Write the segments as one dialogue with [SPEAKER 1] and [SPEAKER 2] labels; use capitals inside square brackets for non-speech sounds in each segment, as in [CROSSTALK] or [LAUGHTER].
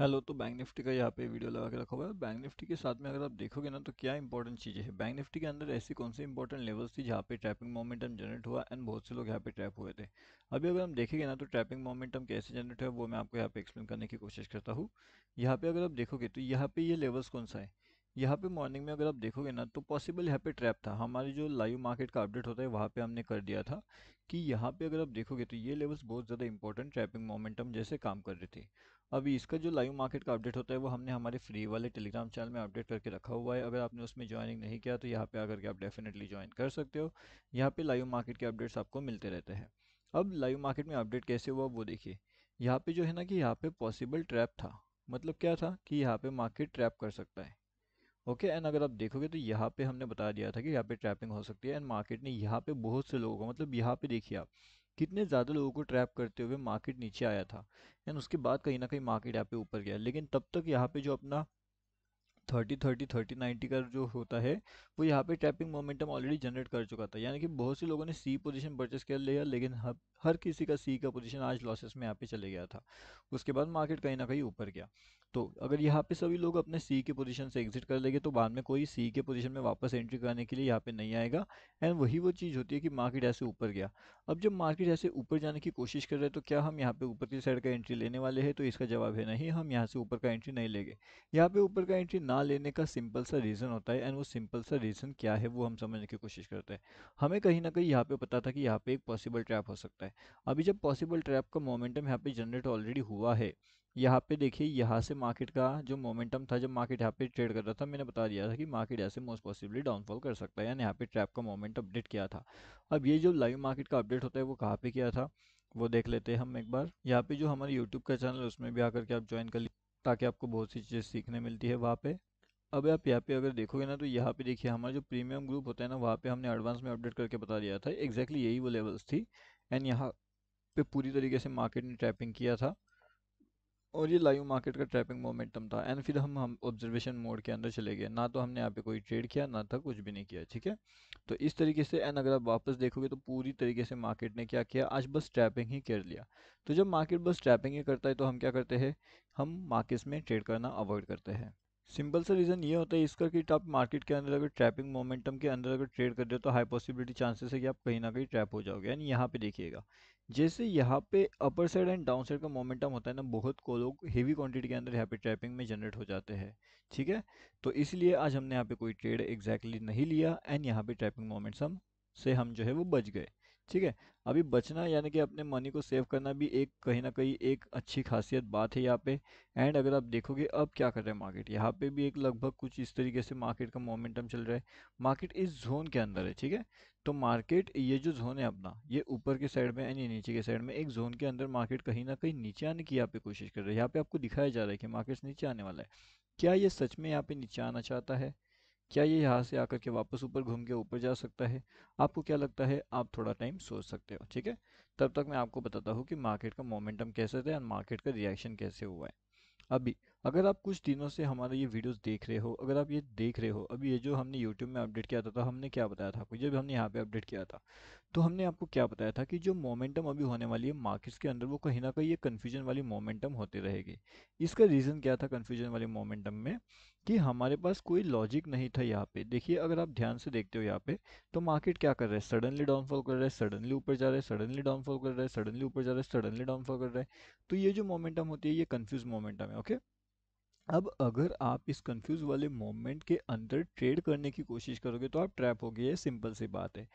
[SPEAKER 1] hello तो bank Nifty का यहाँ पे वीडियो लगा के रखा हुआ है बैंक निफ्टी के साथ में अगर आप देखोगे ना तो क्या इंपॉर्टेंट चीज़ें हैं बैंक निफ्टी के अंदर ऐसी कौन सी इंपॉर्टेंट लेवल्स थी जहाँ पे ट्रैपिंग मोमेंटम जनरेट हुआ एंड बहुत से लोग यहाँ पे ट्रैप हुए थे अभी अगर हम देखेंगे ना तो ट्रैपिंग मोमेंटम कैसे जनरेट हुआ वो मैं आपको यहाँ पे एक्सप्लेन करने की कोशिश करता हूँ यहाँ पे अगर आप देखोगे तो यहाँ पे ये लेवल्स कौन सा है यहाँ पे मॉर्निंग में अगर आप देखोगे ना तो पॉसिबल यहाँ पे ट्रैप था हमारी जो लाइव मार्केट का अपडेट होता है वहाँ पे हमने कर दिया था कि यहाँ पे अगर आप देखोगे तो ये लेवल्स बहुत ज़्यादा इंपॉर्टेंट ट्रैपिंग मोमेंटम जैसे काम कर रहे थे अभी इसका जो लाइव मार्केट का अपडेट होता है वो हमने हमारे फ्री वाले टेलीग्राम चैनल में अपडेट करके रखा हुआ है अगर आपने उसमें ज्वाइनिंग नहीं किया तो यहाँ पे आकर के आप डेफिनेटली ज्वाइन कर सकते हो यहाँ पे लाइव मार्केट के अपडेट्स आपको मिलते रहते हैं अब लाइव मार्केट में अपडेट कैसे हुआ वो देखिए यहाँ पर जो है ना कि यहाँ पे पॉसिबल ट्रैप था मतलब क्या था कि यहाँ पर मार्केट ट्रैप कर सकता है ओके एंड अगर आप देखोगे तो यहाँ पे हमने बता दिया था कि यहाँ पे ट्रैपिंग हो सकती है एंड मार्केट ने यहाँ पे बहुत से लोगों को मतलब यहाँ पे देखिए आप कितने ज़्यादा लोगों को ट्रैप करते हुए मार्केट नीचे आया था एंड उसके बाद कहीं ना कहीं मार्केट यहाँ पे ऊपर गया लेकिन तब तक यहाँ पे जो अपना थर्टी थर्टी थर्टी नाइन्टी का जो होता है वो यहाँ पे ट्रैपिंग मोमेंटम ऑलरेडी जनरेट कर चुका था यानी कि बहुत से लोगों ने सी पोजीशन परचेस कर लिया लेकिन हब हर किसी का सी का पोजीशन आज लॉसेस में यहाँ पे चले गया था उसके बाद मार्केट कहीं ना कहीं ऊपर गया तो अगर यहाँ पे सभी लोग अपने सी के पोजीशन से एग्जिट कर लेंगे तो बाद में कोई सी के पोजीशन में वापस एंट्री करने के लिए यहाँ पे नहीं आएगा एंड वही वो चीज़ होती है कि मार्केट ऐसे ऊपर गया अब जब मार्केट ऐसे ऊपर जाने की कोशिश कर रहे हैं तो क्या हम यहाँ पे ऊपर की साइड का एंट्री लेने वाले हैं तो इसका जवाब है नहीं हम यहाँ से ऊपर का एंट्री नहीं लेंगे यहाँ पे ऊपर का एंट्री ना लेने का सिंपल सा रीज़न होता है एंड वो सिंपल सा रीज़न क्या है वो हम समझने की कोशिश करते हैं हमें कहीं ना कहीं यहाँ पर पता था कि यहाँ पर एक पॉसिबल ट्रैप हो सकता है है अभी जब पॉसिबल ट्रैप का मोमेंटम यहाँ पे जनरेट ऑलरेडी हुआ है यहाँ पे देखिए यहाँ से मार्केट का जो मोमेंटम था जब मार्केट यहाँ पे ट्रेड कर रहा था मैंने बता दिया था कि मार्केट यहाँ से मोस्ट पॉसिबली डाउनफॉल कर सकता है यानी यहाँ पे ट्रैप का मोमेंट अपडेट किया था अब ये जो लाइव मार्केट का अपडेट होता है वो कहाँ पे किया था वो देख लेते हैं हम एक बार यहाँ पे जो हमारे यूट्यूब का चैनल है उसमें भी आकर के आप ज्वाइन कर लीजिए ताकि आपको बहुत सी चीज़ें सीखने मिलती है वहाँ पर अब आप यहाँ पे अगर देखोगे ना तो यहाँ पे देखिए हमारा जो प्रीमियम ग्रुप होता है ना वहाँ पे हमने एडवांस में अपडेट करके बता दिया था एग्जैक्टली यही वो लेवल्स थी एंड यहाँ पे पूरी तरीके से मार्केट ने ट्रैपिंग किया था और ये लाइव मार्केट का ट्रैपिंग मोमेंटम था एंड फिर हम हम ऑब्जर्वेशन मोड के अंदर चले गए ना तो हमने यहाँ पे कोई ट्रेड किया ना था कुछ भी नहीं किया ठीक है तो इस तरीके से एंड अगर आप वापस देखोगे तो पूरी तरीके से मार्केट ने क्या किया आज बस ट्रैपिंग ही कर लिया तो जब मार्केट बस ट्रैपिंग ही करता है तो हम क्या करते हैं हम मार्केट्स में ट्रेड करना अवॉइड करते हैं सिंपल सा रीज़न ये होता है इसका कि आप मार्केट के अंदर अगर ट्रैपिंग मोमेंटम के अंदर अगर ट्रेड कर दे तो हाई पॉसिबिलिटी चांसेस है कि आप कहीं ना कहीं ट्रैप हो जाओगे यानी यहाँ पे देखिएगा जैसे यहाँ पे upper side and down side का मोमेंटम होता है ना बहुत को लोग हेवी क्वांटिटी के अंदर यहाँ पे ट्रैपिंग में जनरेट हो जाते हैं ठीक है तो इसलिए आज हमने यहाँ पर कोई ट्रेड एग्जैक्टली exactly नहीं लिया एंड यहाँ पर ट्रैपिंग मोमेंटम से हम जो है वो बच गए ठीक है अभी बचना यानी कि अपने मनी को सेव करना भी एक कहीं ना कहीं एक अच्छी खासियत बात है यहाँ पे एंड अगर आप देखोगे अब क्या कर रहे हैं मार्केट यहाँ पे भी एक लगभग कुछ इस तरीके से मार्केट का मोमेंटम चल रहा है मार्केट इस जोन के अंदर है ठीक है तो मार्केट ये जो जोन है अपना ये ऊपर के साइड में यानी नीचे के साइड में एक जोन के अंदर मार्केट कहीं ना कहीं नीचे आने की यहाँ पे कोशिश कर रहा है यहाँ पे आपको दिखाया जा रहा है कि मार्केट नीचे आने वाला है क्या ये सच में यहाँ पे नीचे आना चाहता है क्या ये यहाँ से आकर के वापस ऊपर घूम के ऊपर जा सकता है आपको क्या लगता है आप थोड़ा टाइम सोच सकते हो ठीक है तब तक मैं आपको बताता हूँ कि मार्केट का मोमेंटम कैसे था और मार्केट का रिएक्शन कैसे हुआ है अभी अगर आप कुछ दिनों से हमारे ये वीडियोस देख रहे हो अगर आप ये देख रहे हो अभी ये जो हमने यूट्यूब में अपडेट किया था तो हमने क्या बताया था आपको जब हमने यहाँ पे अपडेट किया था तो हमने आपको क्या बताया था कि जो मोमेंटम अभी होने वाली है मार्केट्स के अंदर वो कहीं ना कहीं ये कन्फ्यूजन वाली मोमेंटम होती रहेगी इसका रीज़न क्या था कन्फ्यूजन वाले मोमेंटम में कि हमारे पास कोई लॉजिक नहीं था यहाँ पे देखिए अगर आप ध्यान से देखते हो यहाँ पे तो मार्केट क्या कर रहा है सडनली डाउनफॉल कर रहा है सडनली ऊपर जा रहा है सडनली डाउनफॉल कर रहा है सडनली ऊपर जा रहा है सडनली डाउनफॉल कर रहा है तो ये जो मोमेंटम होती है ये कन्फ्यूज मोमेंटम है ओके अब अगर आप इस कन्फ्यूज वाले मोमेंट के अंदर ट्रेड करने की कोशिश करोगे तो आप ट्रैप हो गए सिंपल सी बात है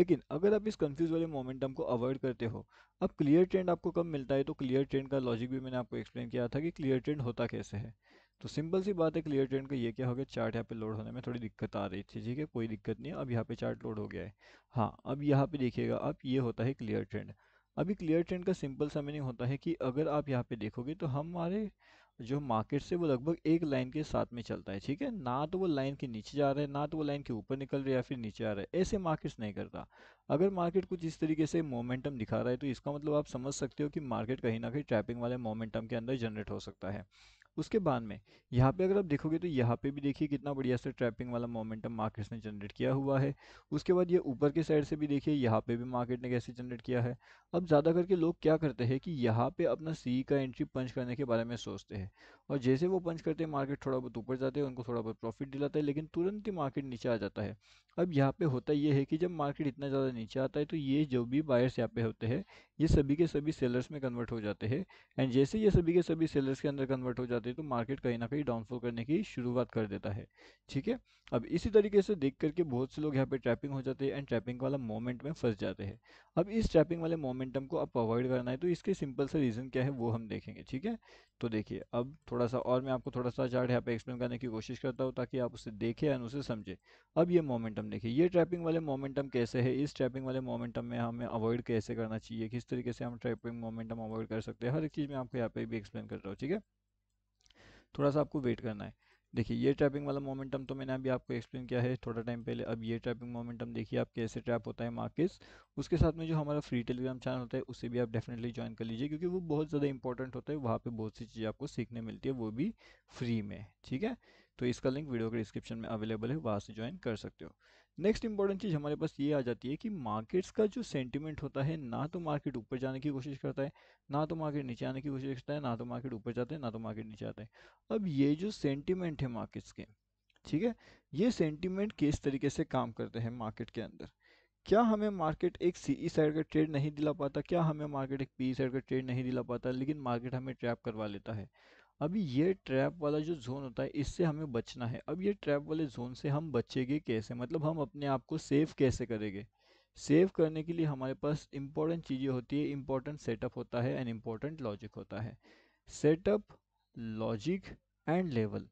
[SPEAKER 1] लेकिन अगर आप इस कंफ्यूज वाले मोमेंटम को अवॉइड करते हो अब क्लियर ट्रेंड आपको कब मिलता है तो क्लियर ट्रेंड का लॉजिक भी मैंने आपको एक्सप्लेन किया था कि क्लियर ट्रेंड होता कैसे है तो सिंपल सी बात है क्लियर ट्रेंड का ये क्या हो गया चार्ट यहाँ पे लोड होने में थोड़ी दिक्कत आ रही थी ठीक है कोई दिक्कत नहीं अब यहाँ पे चार्ट लोड हो गया है हाँ अब यहाँ पे देखिएगा आप ये होता है क्लियर ट्रेंड अभी क्लियर ट्रेंड का सिंपल सा मीनिंग होता है कि अगर आप यहाँ पे देखोगे तो हमारे जो मार्केट से वो लगभग एक लाइन के साथ में चलता है ठीक है ना तो वो लाइन के नीचे जा रहा है ना तो वो लाइन के ऊपर निकल रहा है या फिर नीचे आ रहा है ऐसे मार्केट्स नहीं करता अगर मार्केट कुछ इस तरीके से मोमेंटम दिखा रहा है तो इसका मतलब आप समझ सकते हो कि मार्केट कहीं ना कहीं ट्रैपिंग वाले मोमेंटम के अंदर जनरेट हो सकता है उसके बाद में यहाँ पे अगर आप देखोगे तो यहाँ पे भी देखिए कितना बढ़िया से ट्रैपिंग वाला मोमेंटम मार्केट्स ने जनरेट किया हुआ है उसके बाद ये ऊपर के साइड से भी देखिए यहाँ पे भी मार्केट ने कैसे जनरेट किया है अब ज़्यादा करके लोग क्या करते हैं कि यहाँ पे अपना सी का एंट्री पंच करने के बारे में सोचते हैं और जैसे वो पंच करते हैं मार्केट थोड़ा बहुत ऊपर जाते हैं उनको थोड़ा बहुत प्रॉफिट दिलाता है लेकिन तुरंत ही मार्केट नीचे आ जाता है अब यहाँ पे होता ये है कि जब मार्केट इतना ज़्यादा नीचे आता है तो ये जो भी बायर्स यहाँ पे होते हैं ये सभी के सभी सेलर्स में कन्वर्ट हो जाते हैं एंड जैसे ये सभी के सभी सेलर्स के अंदर कन्वर्ट हो जाते हैं तो मार्केट कहीं ना कहीं डाउनफॉल करने की शुरुआत कर देता है ठीक है अब इसी तरीके से देख करके बहुत से लोग यहाँ पे ट्रैपिंग हो जाते हैं एंड ट्रैपिंग वाला मोमेंट में फंस जाते हैं अब इस ट्रैपिंग वाले मोमेंटम को आप अवॉइड करना है तो इसके सिंपल सा रीज़न क्या है वो हम देखेंगे ठीक है तो देखिए अब थोड़ा सा और मैं आपको थोड़ा सा चार्ट यहाँ पे एक्सप्लेन करने की कोशिश करता हूँ ताकि आप उसे देखें एंड उसे समझें अब ये मोमेंटम देखिए ये ट्रैपिंग वाले मोमेंटम कैसे है इस ट्रैपिंग वाले मोमेंटम में हमें अवॉइड कैसे करना चाहिए किस तरीके से हम ट्रैपिंग मोमेंटम अवॉइड कर सकते हैं हर एक चीज़ में आपको यहाँ पे भी एक्सप्लेन कर रहा हूँ ठीक है थोड़ा सा आपको वेट करना है देखिए ये ट्रैपिंग वाला मोमेंटम तो मैंने अभी आपको एक्सप्लेन किया है थोड़ा टाइम पहले अब ये ट्रैपिंग मोमेंटम देखिए आप कैसे ट्रैप होता है मार्केट्स उसके साथ में जो हमारा फ्री टेलीग्राम चैनल होता है उसे भी आप डेफिनेटली ज्वाइन कर लीजिए क्योंकि वो बहुत ज़्यादा इंपॉर्टेंट होता है वहाँ पर बहुत सी चीज़ें आपको सीखने मिलती है वो भी फ्री में ठीक है तो इसका लिंक वीडियो के डिस्क्रिप्शन में अवेलेबल है वहाँ से ज्वाइन कर सकते हो नेक्स्ट इंपॉर्टेंट चीज़ हमारे पास ये आ जाती है कि मार्केट्स का जो सेंटिमेंट होता है ना तो मार्केट ऊपर जाने की कोशिश करता है ना तो मार्केट नीचे आने की कोशिश करता है ना तो मार्केट ऊपर जाता है ना तो मार्केट नीचे आता है अब ये जो सेंटिमेंट है मार्केट्स के ठीक है ये सेंटिमेंट किस तरीके से काम करते हैं मार्केट के अंदर क्या हमें मार्केट एक ई साइड e का ट्रेड नहीं दिला पाता क्या हमें मार्केट एक पी साइड e का ट्रेड नहीं दिला पाता लेकिन मार्केट हमें ट्रैप करवा लेता है अभी ये ट्रैप वाला जो जोन होता है इससे हमें बचना है अब ये ट्रैप वाले जोन से हम बचेंगे कैसे मतलब हम अपने आप को सेव कैसे करेंगे सेव करने के लिए हमारे पास इंपॉर्टेंट चीज़ें होती है इंपॉर्टेंट सेटअप होता है एंड इम्पॉर्टेंट लॉजिक होता है सेटअप लॉजिक एंड लेवल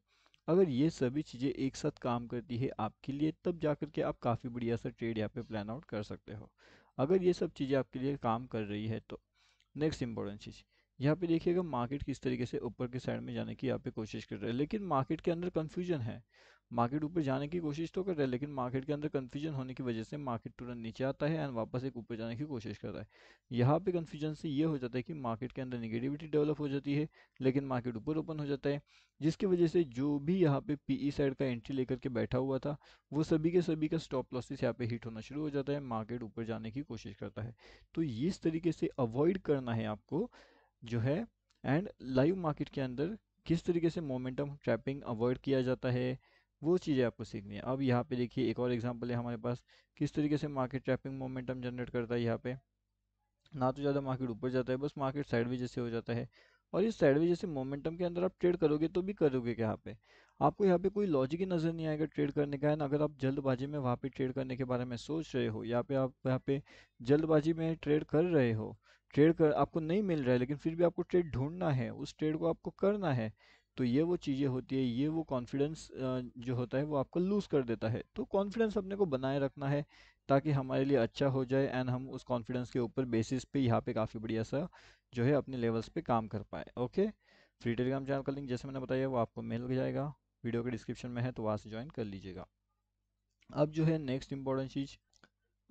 [SPEAKER 1] अगर ये सभी चीज़ें एक साथ काम करती है आपके लिए तब जा कर के आप काफ़ी बढ़िया सा ट्रेड यहाँ पे प्लान आउट कर सकते हो अगर ये सब चीज़ें आपके लिए काम कर रही है तो नेक्स्ट इम्पोर्टेंट चीज़ यहाँ पे देखिएगा मार्केट किस तरीके से ऊपर के साइड में जाने की यहाँ पे कोशिश कर रहा है लेकिन मार्केट के अंदर कन्फ्यूजन है मार्केट ऊपर जाने की कोशिश तो कर रहा है लेकिन मार्केट के अंदर कन्फ्यूजन होने की वजह से मार्केट तुरंत नीचे आता है एंड वापस एक ऊपर जाने की कोशिश कर रहा है यहाँ पे कन्फ्यूजन से ये हो जाता है कि मार्केट के अंदर निगेटिविटी डेवलप हो जाती है लेकिन मार्केट ऊपर ओपन हो जाता है जिसकी वजह से जो भी यहाँ पे ई साइड e का एंट्री लेकर के बैठा हुआ था वो सभी के सभी का स्टॉप लॉसेस यहाँ पे हिट होना शुरू हो जाता है मार्केट ऊपर जाने की कोशिश करता है तो इस तरीके से अवॉइड करना है आपको जो है एंड लाइव मार्केट के अंदर किस तरीके से मोमेंटम ट्रैपिंग अवॉइड किया जाता है वो चीज़ें आपको सीखनी है अब यहाँ पे देखिए एक और एग्जांपल है हमारे पास किस तरीके से मार्केट ट्रैपिंग मोमेंटम जनरेट करता है यहाँ पे ना तो ज़्यादा मार्केट ऊपर जाता है बस मार्केट भी जैसे हो जाता है और इस साइडवे जैसे मोमेंटम के अंदर आप ट्रेड करोगे तो भी करोगे यहाँ पे आपको यहाँ पे कोई लॉजिक ही नज़र नहीं आएगा ट्रेड करने का है ना अगर आप जल्दबाजी में वहाँ पे ट्रेड करने के बारे में सोच रहे हो या पे आप यहाँ पे जल्दबाजी में ट्रेड कर रहे हो ट्रेड कर आपको नहीं मिल रहा है लेकिन फिर भी आपको ट्रेड ढूंढना है उस ट्रेड को आपको करना है तो ये वो चीज़ें होती है ये वो कॉन्फिडेंस जो होता है वो आपको लूज़ कर देता है तो कॉन्फिडेंस अपने को बनाए रखना है ताकि हमारे लिए अच्छा हो जाए एंड हम उस कॉन्फिडेंस के ऊपर बेसिस पे यहाँ पे काफ़ी बढ़िया सा जो है अपने लेवल्स पे काम कर पाए ओके फ्री टेलीग्राम चैनल का लिंक जैसे मैंने बताया वो आपको मिल जाएगा वीडियो के डिस्क्रिप्शन में है तो वहाँ से ज्वाइन कर लीजिएगा अब जो है नेक्स्ट इंपॉर्टेंट चीज़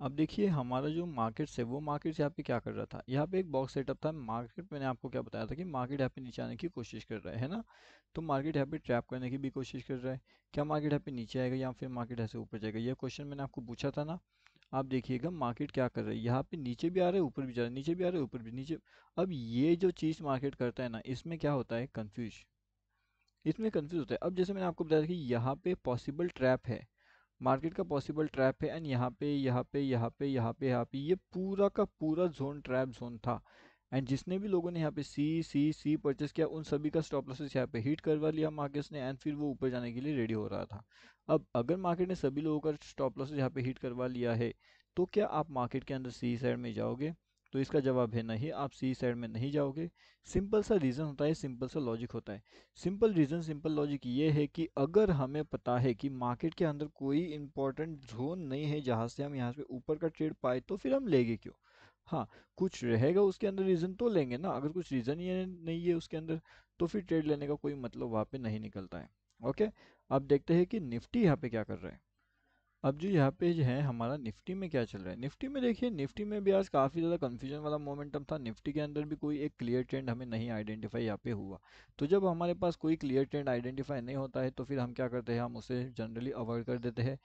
[SPEAKER 1] अब देखिए हमारा जो मार्केट्स है वो मार्केट्स यहाँ पे क्या कर रहा था यहाँ पे एक बॉक्स सेटअप था मार्केट मैंने आपको क्या बताया था कि मार्केट यहाँ पे नीचे आने की कोशिश कर रहा है ना तो मार्केट यहाँ पे ट्रैप करने की भी कोशिश कर रहा है क्या मार्केट यहाँ पे नीचे आएगा या फिर मार्केट यहाँ से ऊपर जाएगा यह क्वेश्चन मैंने आपको पूछा था ना आप देखिएगा मार्केट क्या कर रहा है यहाँ पे नीचे भी आ रहा है ऊपर भी जा रहा है नीचे भी आ रहा है ऊपर भी नीचे अब ये जो चीज़ मार्केट करता है ना इसमें क्या होता है कन्फ्यूज इसमें कन्फ्यूज होता है अब जैसे मैंने आपको बताया कि यहाँ पे पॉसिबल ट्रैप है मार्केट का पॉसिबल ट्रैप है एंड यहाँ पे यहाँ पे यहाँ पे यहाँ पे यहाँ पे ये पूरा का पूरा जोन ट्रैप जोन था एंड जिसने भी लोगों ने यहाँ पे सी सी सी परचेस किया उन सभी का स्टॉप लॉसेस यहाँ पे हीट करवा लिया मार्केट्स ने एंड फिर वो ऊपर जाने के लिए रेडी हो रहा था अब अगर मार्केट ने सभी लोगों का स्टॉप लॉसेस यहाँ पे हीट करवा लिया है तो क्या आप मार्केट के अंदर सी साइड में जाओगे तो इसका जवाब है नहीं आप सी साइड में नहीं जाओगे सिंपल सा रीज़न होता है सिंपल सा लॉजिक होता है सिंपल रीज़न सिंपल लॉजिक ये है कि अगर हमें पता है कि मार्केट के अंदर कोई इंपॉर्टेंट जोन नहीं है जहाँ से हम यहाँ पे ऊपर का ट्रेड पाए तो फिर हम लेंगे क्यों हाँ कुछ रहेगा उसके अंदर रीज़न तो लेंगे ना अगर कुछ रीज़न ही नहीं है उसके अंदर तो फिर ट्रेड लेने का कोई मतलब वहाँ पर नहीं निकलता है ओके अब देखते हैं कि निफ्टी यहाँ पर क्या कर रहा है अब जो यहाँ पे जो है हमारा निफ्टी में क्या चल रहा है निफ्टी में देखिए निफ्टी में भी आज काफ़ी ज़्यादा कन्फ्यूजन वाला मोमेंटम था निफ्टी के अंदर भी कोई एक क्लियर ट्रेंड हमें नहीं आइडेंटिफाई यहाँ पे हुआ तो जब हमारे पास कोई क्लियर ट्रेंड आइडेंटिफाई नहीं होता है तो फिर हम क्या करते हैं हम उसे जनरली अवॉइड कर देते हैं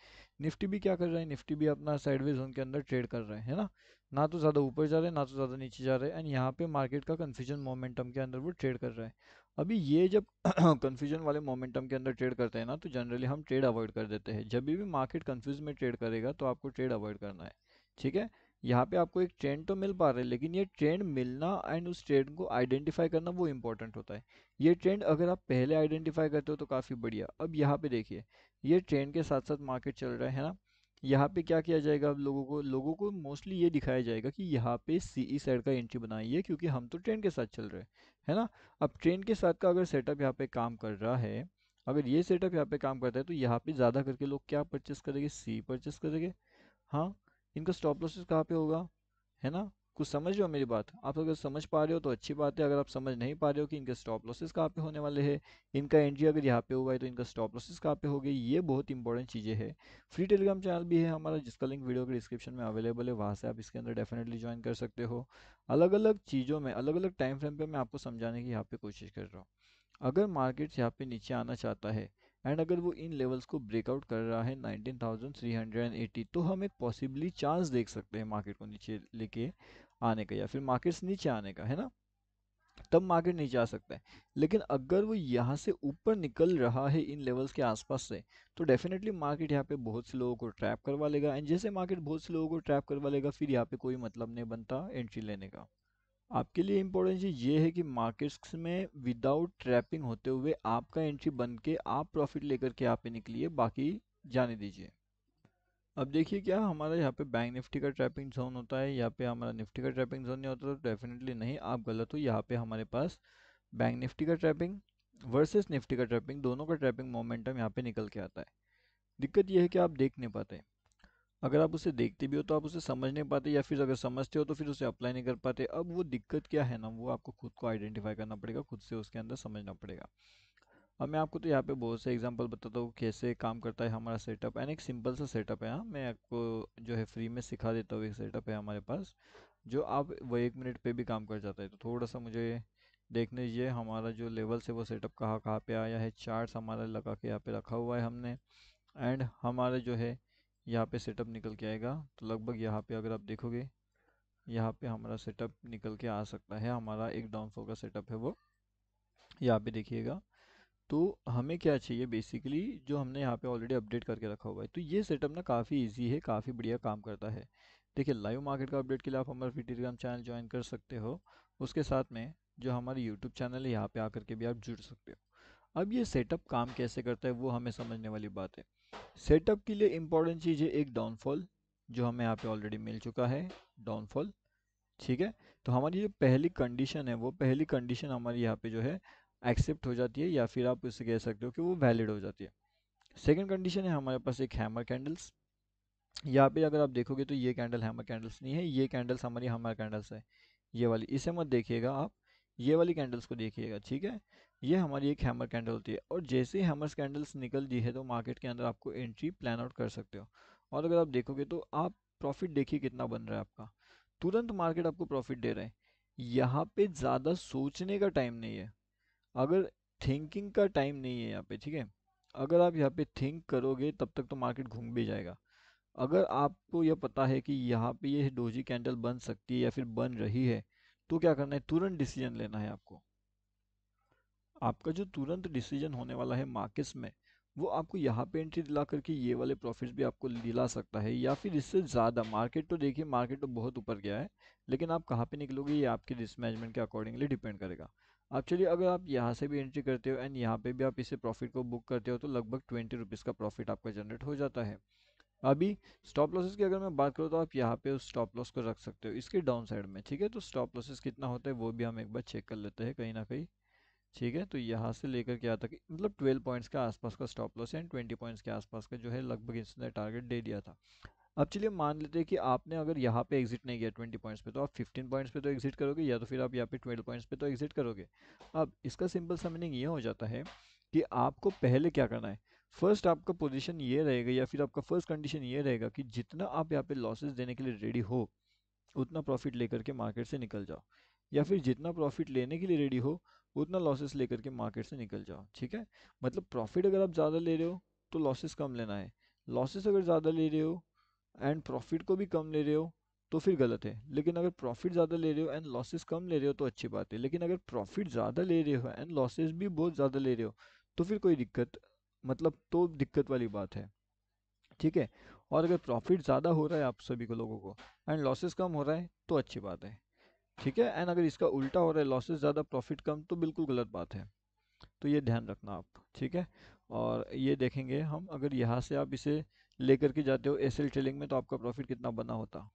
[SPEAKER 1] निफ्टी भी क्या कर रहे हैं निफ्टी भी अपना साइडवेज जोन के अंदर ट्रेड कर रहे हैं ना ना तो ज़्यादा ऊपर जा रहे हैं ना तो ज़्यादा नीचे जा रहे हैं एंड यहाँ पे मार्केट का कन्फ्यूजन मोमेंटम के अंदर वो ट्रेड कर रहा है अभी ये जब कन्फ्यूजन [CLEARS THROAT] वाले मोमेंटम के अंदर ट्रेड करते हैं ना तो जनरली हम ट्रेड अवॉइड कर देते हैं जब भी मार्केट कन्फ्यूज में ट्रेड करेगा तो आपको ट्रेड अवॉइड करना है ठीक है यहाँ पे आपको एक ट्रेंड तो मिल पा रहा है लेकिन ये ट्रेंड मिलना एंड उस ट्रेंड को आइडेंटिफाई करना वो इम्पोर्टेंट होता है ये ट्रेंड अगर आप पहले आइडेंटिफाई करते हो तो काफ़ी बढ़िया अब यहाँ पे देखिए ये ट्रेंड के साथ साथ मार्केट चल रहा है ना यहाँ पे क्या किया जाएगा अब लोगों को लोगों को मोस्टली ये दिखाया जाएगा कि यहाँ पे सी ई साइड का एंट्री बनाइए क्योंकि हम तो ट्रेन के साथ चल रहे हैं है ना अब ट्रेन के साथ का अगर सेटअप यहाँ पे काम कर रहा है अगर ये सेटअप यहाँ पे काम करता है तो यहाँ पे ज़्यादा करके लोग क्या परचेस करेंगे सी परचेस करेंगे हाँ इनका स्टॉप लॉसेस कहाँ पर होगा है ना कुछ समझ रहे हो मेरी बात आप अगर समझ पा रहे हो तो अच्छी बात है अगर आप समझ नहीं पा रहे हो कि इनके स्टॉप लॉसेस कहाँ पे होने वाले हैं इनका एंट्री अगर यहाँ पे हुआ है तो इनका स्टॉप लॉसेस कहाँ पे हो ये बहुत इंपॉर्टेंट चीज़ें हैं फ्री टेलीग्राम चैनल भी है हमारा जिसका लिंक वीडियो के डिस्क्रिप्शन में अवेलेबल है वहाँ से आप इसके अंदर डेफिनेटली ज्वाइन कर सकते हो अलग अलग चीज़ों में अलग अलग टाइम फ्रेम पर मैं आपको समझाने की यहाँ पर कोशिश कर रहा हूँ अगर मार्केट्स यहाँ पे नीचे आना चाहता है एंड अगर वो इन लेवल्स को ब्रेकआउट कर रहा है 19,380 तो हम एक पॉसिबली चांस देख सकते हैं मार्केट को नीचे लेके आने का या फिर मार्केट्स नीचे आने का है ना तब मार्केट नीचे आ सकता है लेकिन अगर वो यहाँ से ऊपर निकल रहा है इन लेवल्स के आसपास से तो डेफिनेटली मार्केट यहाँ पे बहुत से लोगों को ट्रैप करवा लेगा एंड जैसे मार्केट बहुत से लोगों को ट्रैप करवा लेगा फिर यहाँ पे कोई मतलब नहीं बनता एंट्री लेने का आपके लिए इम्पोर्टेंट चीज़ ये है कि मार्केट्स में विदाउट ट्रैपिंग होते हुए आपका एंट्री बन के आप प्रॉफिट लेकर के यहाँ पे निकलिए बाकी जाने दीजिए अब देखिए क्या हमारा यहाँ पे बैंक निफ्टी का ट्रैपिंग जोन होता है यहाँ पे हमारा निफ्टी का ट्रैपिंग जोन नहीं होता तो डेफिनेटली नहीं आप गलत हो यहाँ पे हमारे पास बैंक निफ्टी का ट्रैपिंग वर्सेस निफ्टी का ट्रैपिंग दोनों का ट्रैपिंग मोमेंटम यहाँ पे निकल के आता है दिक्कत यह है कि आप देख नहीं पाते अगर आप उसे देखते भी हो तो आप उसे समझ नहीं पाते या फिर अगर समझते हो तो फिर उसे अप्लाई नहीं कर पाते अब वो दिक्कत क्या है ना वो आपको खुद को आइडेंटिफाई करना पड़ेगा खुद से उसके अंदर समझना पड़ेगा अब मैं आपको तो यहाँ पे बहुत से एग्जांपल बताता हूँ कैसे काम करता है हमारा सेटअप एंड एक सिंपल सा सेटअप है हाँ मैं आपको जो है फ्री में सिखा देता हूँ एक सेटअप है हमारे पास जो आप वह एक मिनट पे भी काम कर जाता है तो थोड़ा सा मुझे देखने ये हमारा जो लेवल से वो सेटअप कहाँ कहाँ पे आया है चार्ट हमारा लगा के यहाँ पे रखा हुआ है हमने एंड हमारा जो है यहाँ पे सेटअप निकल के आएगा तो लगभग यहाँ पे अगर आप देखोगे यहाँ पे हमारा सेटअप निकल के आ सकता है हमारा एक डाउनफॉल का सेटअप है वो यहाँ पे देखिएगा तो हमें क्या चाहिए बेसिकली जो हमने यहाँ पे ऑलरेडी अपडेट करके रखा हुआ है तो ये सेटअप ना काफ़ी इजी है काफ़ी बढ़िया काम करता है देखिए लाइव मार्केट का अपडेट के लिए आप हमारा फ्री टेलीग्राम चैनल ज्वाइन कर सकते हो उसके साथ में जो हमारी यूट्यूब चैनल है यहाँ पर आ के भी आप जुड़ सकते हो अब ये सेटअप काम कैसे करता है वो हमें समझने वाली बात है सेटअप के लिए इंपॉर्टेंट चीज़ है एक डाउनफॉल जो हमें यहाँ पे ऑलरेडी मिल चुका है डाउनफॉल ठीक है तो हमारी जो पहली कंडीशन है वो पहली कंडीशन हमारी यहाँ पे जो है एक्सेप्ट हो जाती है या फिर आप उसे कह सकते हो कि वो वैलिड हो जाती है सेकेंड कंडीशन है हमारे पास एक हैमर कैंडल्स यहाँ पे अगर आप देखोगे तो ये कैंडल हैमर कैंडल्स नहीं है ये कैंडल्स हमारी हैमर कैंडल्स है ये वाली इसे मत देखिएगा आप ये वाली कैंडल्स को देखिएगा ठीक है ये हमारी एक हैमर कैंडल होती है और जैसे हैमर्स कैंडल्स निकल दी है तो मार्केट के अंदर आपको एंट्री प्लान आउट कर सकते हो और अगर आप देखोगे तो आप प्रॉफिट देखिए कितना बन रहा है आपका तुरंत मार्केट आपको प्रॉफिट दे रहा है यहाँ पे ज़्यादा सोचने का टाइम नहीं है अगर थिंकिंग का टाइम नहीं है यहाँ पे ठीक है अगर आप यहाँ पे थिंक करोगे तब तक तो मार्केट घूम भी जाएगा अगर आपको यह पता है कि यहाँ पे ये यह डोजी कैंडल बन सकती है या फिर बन रही है तो क्या करना है तुरंत डिसीजन लेना है आपको आपका जो तुरंत डिसीजन होने वाला है मार्केट्स में वो आपको यहाँ पे एंट्री दिला करके ये वाले प्रॉफिट्स भी आपको दिला सकता है या फिर इससे ज़्यादा मार्केट तो देखिए मार्केट तो बहुत ऊपर गया है लेकिन आप कहाँ पे निकलोगे ये आपके रिस्क मैनेजमेंट के अकॉर्डिंगली डिपेंड करेगा अब चलिए अगर आप यहाँ से भी एंट्री करते हो एंड यहाँ पर भी आप इसे प्रॉफिट को बुक करते हो तो लगभग ट्वेंटी रुपीज़ का प्रॉफिट आपका जनरेट हो जाता है अभी स्टॉप लॉसेस की अगर मैं बात करूँ तो आप यहाँ पे उस स्टॉप लॉस को रख सकते हो इसके डाउन साइड में ठीक है तो स्टॉप लॉसेस कितना होता है वो भी हम एक बार चेक कर लेते हैं कहीं ना कहीं ठीक है तो यहाँ से लेकर के आता मतलब ट्वेल्व पॉइंट्स के आसपास का stop loss and twenty points के आसपास का जो है लगभग इसने टारगेट दे दिया था अब चलिए मान लेते हैं कि आपने अगर यहाँ पे एग्जिट नहीं किया ट्वेंटी पॉइंट्स पे तो आप फिफ्टीन पॉइंट्स पे तो एग्जिट करोगे या तो फिर आप यहाँ पे ट्वेल्व पॉइंट्स पे तो एग्जिट करोगे अब इसका सिंपल समझिंग ये हो जाता है कि आपको पहले क्या करना है फर्स्ट आपका पोजीशन ये रहेगा या फिर आपका फर्स्ट कंडीशन ये रहेगा कि जितना आप यहाँ पे लॉसेस देने के लिए रेडी हो उतना प्रॉफिट लेकर के मार्केट से निकल जाओ या फिर जितना प्रॉफिट लेने के लिए रेडी हो उतना लॉसेस लेकर के मार्केट से निकल जाओ ठीक है मतलब प्रॉफिट अगर आप ज़्यादा ले रहे हो तो लॉसेस कम लेना है लॉसेस अगर ज़्यादा ले रहे हो एंड प्रॉफिट को भी कम ले रहे हो तो फिर गलत है लेकिन अगर प्रॉफिट ज़्यादा ले रहे हो एंड लॉसेस कम ले रहे हो तो अच्छी बात है लेकिन अगर प्रॉफिट ज़्यादा ले रहे हो एंड लॉसेस भी बहुत ज़्यादा ले रहे हो तो फिर कोई दिक्कत मतलब तो दिक्कत वाली बात है ठीक है और अगर प्रॉफिट ज़्यादा हो रहा है आप सभी को लोगों को एंड लॉसेस कम हो रहा है तो अच्छी बात है ठीक है एंड अगर इसका उल्टा हो रहा है लॉसेस ज़्यादा प्रॉफिट कम तो बिल्कुल गलत बात है तो ये ध्यान रखना आप ठीक है और ये देखेंगे हम अगर यहाँ से आप इसे लेकर के जाते हो एस एल ट्रेलिंग में तो आपका प्रॉफिट कितना बना होता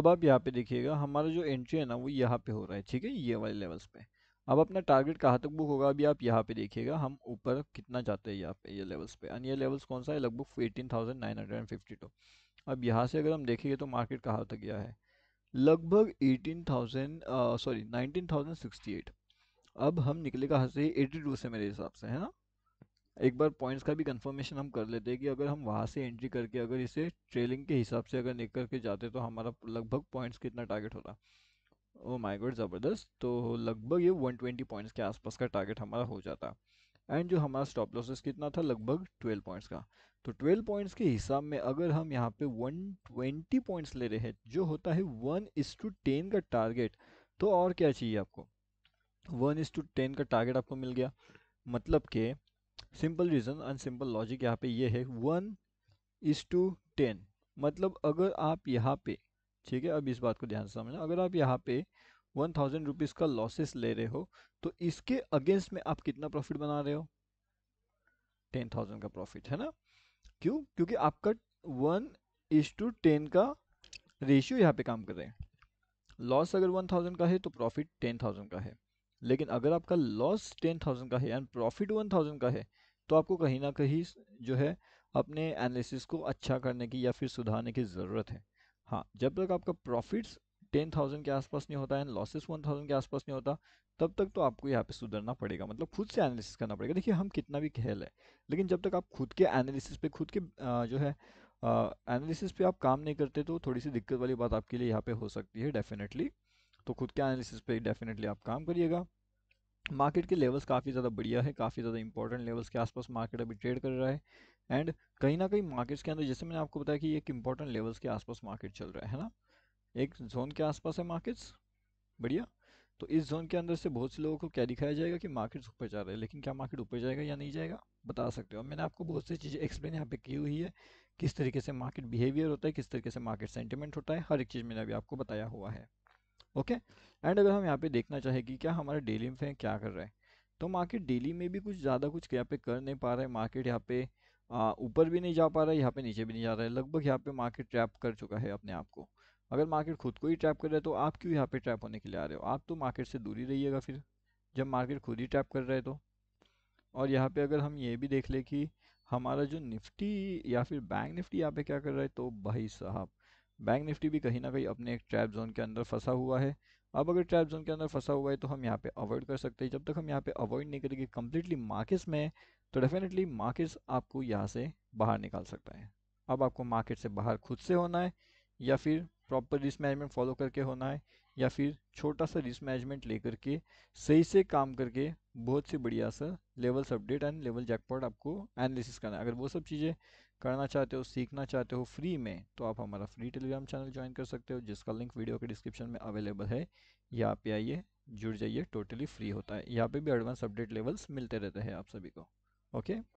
[SPEAKER 1] अब आप यहाँ पे देखिएगा हमारा जो एंट्री है ना वो यहाँ पे हो रहा है ठीक है ये वाले लेवल्स पे अब अपना टारगेट कहाँ तक बुक होगा अभी आप यहाँ पे देखिएगा हम ऊपर कितना चाहते हैं यहाँ पे ये लेवल्स पे एंड ये लेवल्स कौन सा है लगभग eighteen thousand nine hundred and fifty two अब यहाँ से अगर हम देखेंगे तो मार्केट कहाँ तक गया है लगभग eighteen thousand sorry nineteen thousand sixty eight अब हम निकले कहाँ से एटी टू से मेरे हिसाब से है ना एक बार पॉइंट्स का भी कन्फर्मेशन हम कर लेते हैं कि अगर हम वहाँ से एंट्री करके अगर इसे ट्रेलिंग के हिसाब से अगर निकल के जाते तो हमारा लगभग पॉइंट्स कितना टारगेट होता ओ oh माय गॉड ज़बरदस्त तो लगभग ये 120 पॉइंट्स के आसपास का टारगेट हमारा हो जाता एंड जो हमारा स्टॉप लॉसेस कितना था लगभग 12 पॉइंट्स का तो 12 पॉइंट्स के हिसाब में अगर हम यहाँ पे 120 पॉइंट्स ले रहे हैं जो होता है वन इस टू टेन का टारगेट तो और क्या चाहिए आपको वन इज़ टू टेन का टारगेट आपको मिल गया मतलब के simple reason and simple logic यहाँ पे ये है वन इस टू टेन मतलब अगर आप यहाँ पे ठीक है अब इस बात को ध्यान से समझना अगर आप यहाँ पे वन थाउजेंड रुपीज़ का लॉसेस ले रहे हो तो इसके अगेंस्ट में आप कितना प्रॉफिट बना रहे हो टेन थाउजेंड का प्रॉफिट है ना क्यों क्योंकि आपका वन इज टू टेन का रेशियो यहाँ पे काम कर रहे हैं लॉस अगर वन थाउजेंड का है तो प्रॉफिट टेन थाउजेंड का है लेकिन अगर आपका लॉस टेन थाउजेंड का है एंड प्रॉफिट वन थाउजेंड का है तो आपको कहीं ना कहीं जो है अपने एनालिसिस को अच्छा करने की या फिर सुधारने की ज़रूरत है हाँ जब तक आपका प्रॉफिट्स टेन थाउजेंड के आसपास नहीं होता एंड लॉसेस वन थाउजेंड के आसपास नहीं होता तब तक तो आपको यहाँ पे सुधरना पड़ेगा मतलब खुद से एनालिसिस करना पड़ेगा देखिए हम कितना भी खेल है लेकिन जब तक आप खुद के एनालिसिस पे खुद के जो है एनालिसिस पे आप काम नहीं करते तो थोड़ी सी दिक्कत वाली बात आपके लिए यहाँ पे हो सकती है डेफिनेटली तो खुद के एनालिसिस पे डेफिनेटली आप काम करिएगा मार्केट के लेवल्स काफ़ी ज़्यादा बढ़िया है काफ़ी ज़्यादा इंपॉर्टेंट लेवल्स के आसपास मार्केट अभी ट्रेड कर रहा है एंड कहीं ना कहीं मार्केट्स के अंदर जैसे मैंने आपको बताया कि एक इंपॉर्टेंट लेवल्स के आसपास मार्केट चल रहा है है ना एक जोन के आसपास है मार्केट्स बढ़िया तो इस जोन के अंदर से बहुत से लोगों को क्या दिखाया जाएगा कि मार्केट्स ऊपर जा रहे हैं लेकिन क्या मार्केट ऊपर जाएगा या नहीं जाएगा बता सकते हो मैंने आपको बहुत सी चीज़ें एक्सप्लेन यहाँ पे की हुई है किस तरीके से मार्केट बिहेवियर होता है किस तरीके से मार्केट सेंटिमेंट होता है हर एक चीज़ मैंने अभी आपको बताया हुआ है ओके एंड अगर हम यहाँ पे देखना चाहें कि क्या हमारे डेली में क्या कर रहे हैं तो मार्केट डेली में भी कुछ ज़्यादा कुछ यहाँ पे कर नहीं पा रहे मार्केट यहाँ पे ऊपर भी नहीं जा पा रहा है यहाँ पे नीचे भी नहीं जा रहा है लगभग यहाँ पे मार्केट ट्रैप कर चुका है अपने आप को अगर मार्केट खुद को ही ट्रैप कर रहा है तो आप क्यों यहाँ पे ट्रैप होने के लिए आ रहे हो आप तो मार्केट से दूरी रहिएगा फिर जब मार्केट खुद ही ट्रैप कर रहे तो और यहाँ पर अगर हम ये भी देख ले कि हमारा जो निफ्टी या फिर बैंक निफ्टी यहाँ पर क्या कर रहा है तो भाई साहब बैंक निफ्टी भी कहीं ना कहीं अपने एक ट्रैप जोन के अंदर फंसा हुआ है अब अगर ट्रैप जोन के अंदर फंसा हुआ है तो हम यहाँ पे अवॉइड कर सकते हैं जब तक हम यहाँ पे अवॉइड नहीं करेंगे कम्प्लीटली मार्केट्स में तो डेफिनेटली मार्केट्स आपको यहाँ से बाहर निकाल सकता है अब आपको मार्केट से बाहर खुद से होना है या फिर प्रॉपर रिस्क मैनेजमेंट फॉलो करके होना है या फिर छोटा सा रिस्क मैनेजमेंट लेकर के सही से काम करके बहुत से बढ़िया सा levels update and level jackpot आपको एनालिसिस करना है अगर वो सब चीज़ें करना चाहते हो सीखना चाहते हो फ्री में तो आप हमारा फ्री टेलीग्राम चैनल ज्वाइन कर सकते हो जिसका लिंक वीडियो के डिस्क्रिप्शन में अवेलेबल है यहाँ पे आइए जुड़ जाइए टोटली फ्री होता है यहाँ पे भी एडवांस अपडेट लेवल्स मिलते रहते हैं आप सभी को okay